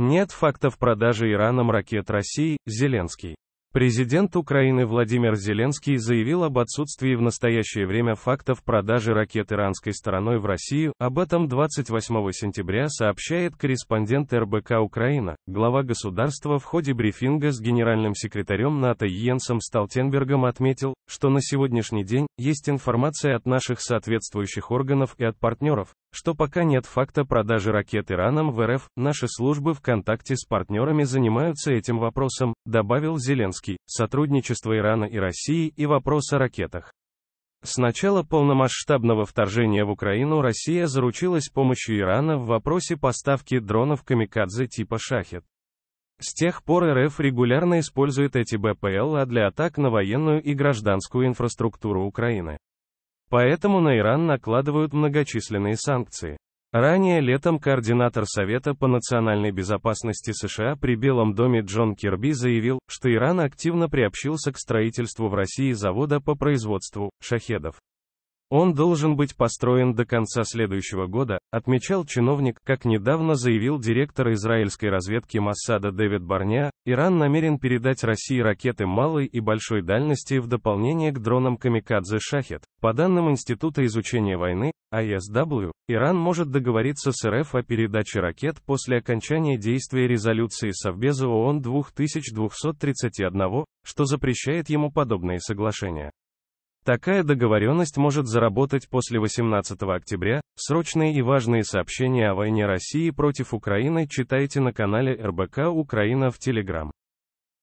Нет фактов продажи Ираном ракет России, Зеленский. Президент Украины Владимир Зеленский заявил об отсутствии в настоящее время фактов продажи ракет иранской стороной в Россию, об этом 28 сентября сообщает корреспондент РБК Украина. Глава государства в ходе брифинга с генеральным секретарем НАТО Йенсом Сталтенбергом отметил, что на сегодняшний день есть информация от наших соответствующих органов и от партнеров, что пока нет факта продажи ракет Ираном в РФ, наши службы в контакте с партнерами занимаются этим вопросом, добавил Зеленский, сотрудничество Ирана и России и вопрос о ракетах. С начала полномасштабного вторжения в Украину Россия заручилась помощью Ирана в вопросе поставки дронов камикадзе типа «Шахет». С тех пор РФ регулярно использует эти БПЛА для атак на военную и гражданскую инфраструктуру Украины. Поэтому на Иран накладывают многочисленные санкции. Ранее летом координатор Совета по национальной безопасности США при Белом доме Джон Кирби заявил, что Иран активно приобщился к строительству в России завода по производству шахедов. Он должен быть построен до конца следующего года, отмечал чиновник, как недавно заявил директор израильской разведки Массада Дэвид Барня, Иран намерен передать России ракеты малой и большой дальности в дополнение к дронам «Камикадзе Шахет». По данным Института изучения войны, ISW, Иран может договориться с РФ о передаче ракет после окончания действия резолюции Совбеза ООН 2231, что запрещает ему подобные соглашения. Такая договоренность может заработать после 18 октября. Срочные и важные сообщения о войне России против Украины читайте на канале РБК Украина в Телеграм.